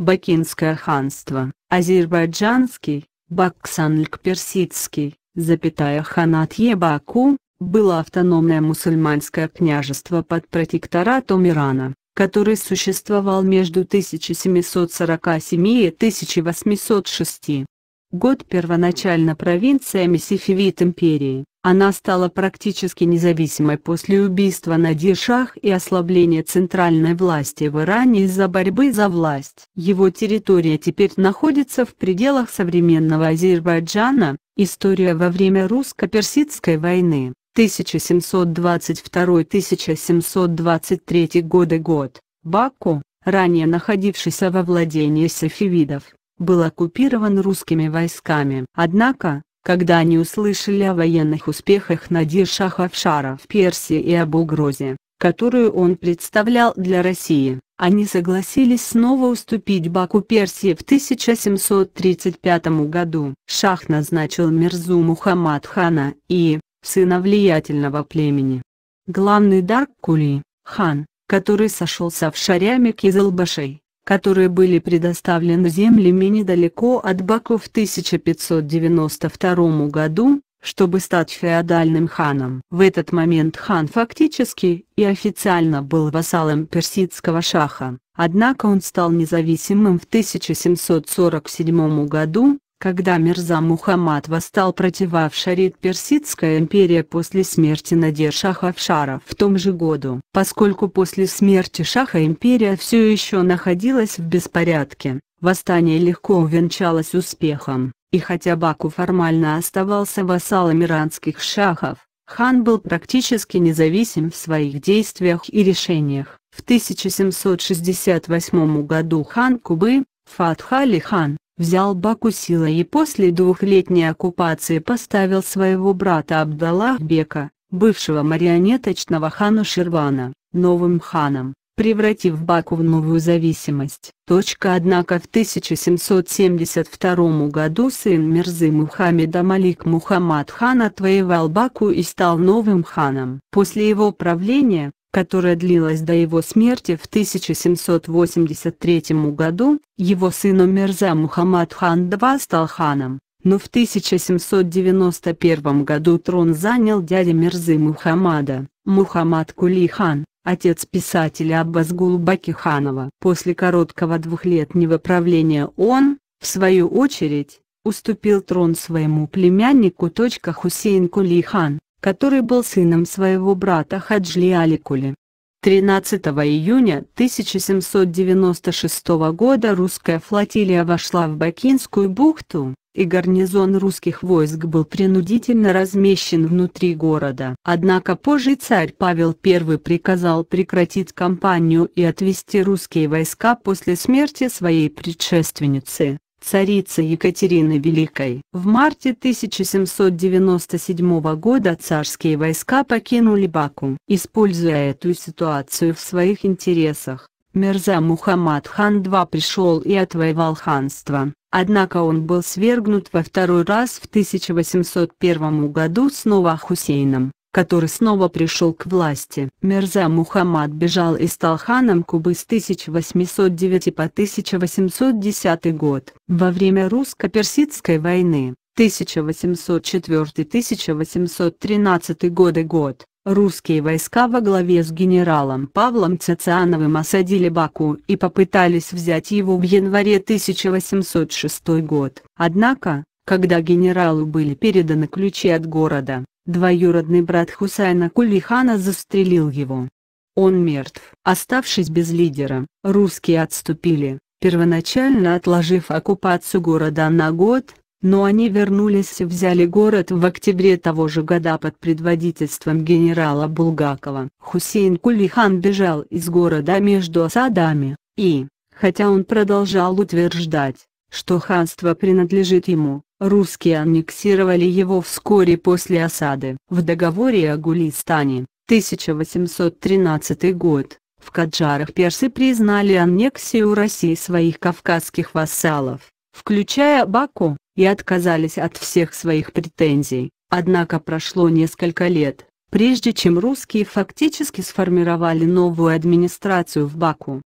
Бакинское ханство, азербайджанский, Баксанлк-персидский, запятая ханат Баку, было автономное мусульманское княжество под протекторатом Ирана, который существовал между 1747 и 1806. Год первоначально провинциями Сефевит империи, она стала практически независимой после убийства Нади Шах и ослабления центральной власти в Иране из-за борьбы за власть. Его территория теперь находится в пределах современного Азербайджана. История во время русско-персидской войны 1722-1723 годы год. Баку, ранее находившийся во владении сафевидов, был оккупирован русскими войсками. Однако, когда они услышали о военных успехах Надир шахавшара в Персии и об угрозе, которую он представлял для России, они согласились снова уступить Баку Персии в 1735 году. Шах назначил Мирзу Мухаммад хана и, сына влиятельного племени. Главный дар Кули, хан, который сошел со вшарями Кизылбашей, которые были предоставлены землями недалеко от Баку в 1592 году, чтобы стать феодальным ханом. В этот момент хан фактически и официально был вассалом персидского шаха, однако он стал независимым в 1747 году, когда Мирза Мухаммад восстал против Афшарит Персидская империя после смерти Надир Шаха Афшара в том же году. Поскольку после смерти Шаха империя все еще находилась в беспорядке, восстание легко увенчалось успехом, и хотя Баку формально оставался вассалом иранских шахов, хан был практически независим в своих действиях и решениях. В 1768 году хан Кубы, Фатхали хан, взял Баку силой и после двухлетней оккупации поставил своего брата Абдаллахбека, бывшего марионеточного хана Ширвана, новым ханом, превратив Баку в новую зависимость. Точка однако в 1772 году сын Мирзы Мухаммеда Малик Мухаммад хан отвоевал Баку и стал новым ханом. После его правления, которая длилась до его смерти в 1783 году, его сын Умерза Мухаммад хан II стал ханом, но в 1791 году трон занял дядя Мирзы Мухаммада, Мухаммад Кули хан, отец писателя Аббас Гулбаки ханова. После короткого двухлетнего правления он, в свою очередь, уступил трон своему племяннику. Хусейн Кули хан который был сыном своего брата Хаджли Аликули. 13 июня 1796 года русская флотилия вошла в Бакинскую бухту, и гарнизон русских войск был принудительно размещен внутри города. Однако позже царь Павел I приказал прекратить кампанию и отвести русские войска после смерти своей предшественницы царицы Екатерины Великой. В марте 1797 года царские войска покинули Баку. Используя эту ситуацию в своих интересах, Мирза Мухаммад хан II пришел и отвоевал ханство, однако он был свергнут во второй раз в 1801 году снова Хусейном который снова пришел к власти. Мирза Мухаммад бежал из Талханом Кубы с 1809 по 1810 год. Во время русско-персидской войны 1804-1813 годы год, русские войска во главе с генералом Павлом Цициановым осадили Баку и попытались взять его в январе 1806 год. Однако, когда генералу были переданы ключи от города, двоюродный брат Хусайна Кулихана застрелил его. Он мертв. Оставшись без лидера, русские отступили, первоначально отложив оккупацию города на год, но они вернулись и взяли город в октябре того же года под предводительством генерала Булгакова. Хусейн Кулихан бежал из города между осадами, и, хотя он продолжал утверждать, что ханство принадлежит ему, русские аннексировали его вскоре после осады. В договоре о Гулистане, 1813 год, в Каджарах персы признали аннексию России своих кавказских вассалов, включая Баку, и отказались от всех своих претензий. Однако прошло несколько лет, прежде чем русские фактически сформировали новую администрацию в Баку,